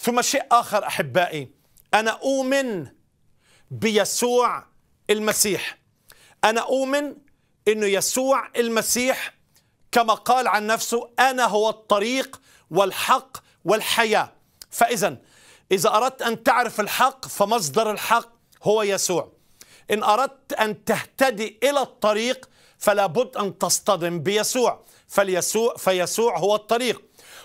ثم شيء آخر أحبائي أنا أؤمن بيسوع المسيح أنا أؤمن أنه يسوع المسيح كما قال عن نفسه أنا هو الطريق والحق والحياة فإذا إذا أردت أن تعرف الحق فمصدر الحق هو يسوع إن أردت أن تهتدي إلى الطريق فلا بد أن تصطدم بيسوع فليسوع فيسوع هو الطريق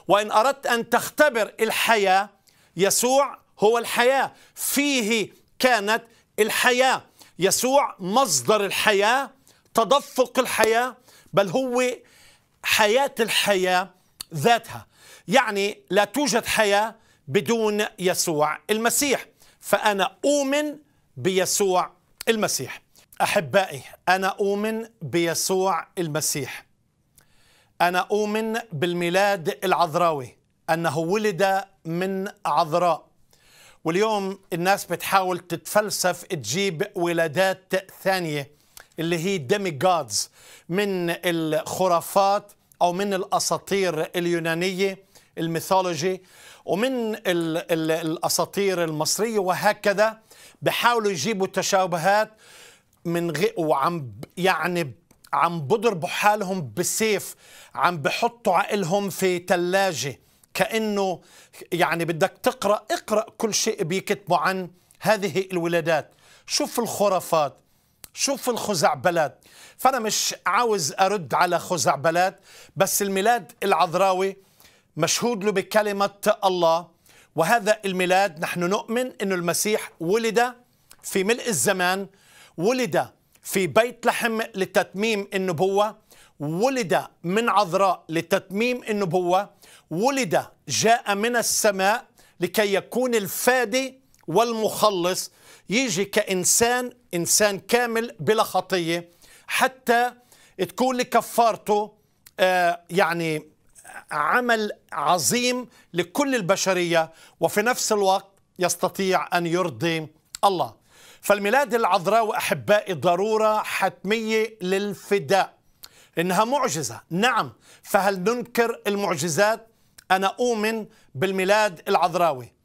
وإن أردت أن تختبر الحياة يسوع هو الحياة فيه كانت الحياة يسوع مصدر الحياة تدفق الحياة بل هو حياة الحياة ذاتها يعني لا توجد حياة بدون يسوع المسيح فأنا أؤمن بيسوع المسيح أحبائي أنا أؤمن بيسوع المسيح أنا أؤمن بالميلاد العذراوي أنه ولد من عذراء واليوم الناس بتحاول تتفلسف تجيب ولادات ثانية اللي هي ديمي جادز من الخرافات أو من الأساطير اليونانية الميثولوجي ومن الـ الـ الأساطير المصرية وهكذا بحاولوا يجيبوا تشابهات من غير وعم يعني عم بضربوا حالهم بسيف عم بحطوا عقلهم في ثلاجه كأنه يعني بدك تقرأ اقرأ كل شيء بيكتبوا عن هذه الولادات شوف الخرافات شوف الخزعبلات فأنا مش عاوز أرد على خزعبلات بس الميلاد العذراوي مشهود له بكلمة الله وهذا الميلاد نحن نؤمن أن المسيح ولد في ملء الزمان ولد في بيت لحم لتتميم النبوة ولد من عذراء لتتميم النبوة ولد جاء من السماء لكي يكون الفادي والمخلص يجي كإنسان إنسان كامل بلا خطية حتى تكون لكفارته آه يعني عمل عظيم لكل البشرية وفي نفس الوقت يستطيع أن يرضي الله فالميلاد العذراء واحبائي ضرورة حتمية للفداء إنها معجزة نعم فهل ننكر المعجزات أنا أؤمن بالميلاد العذراوي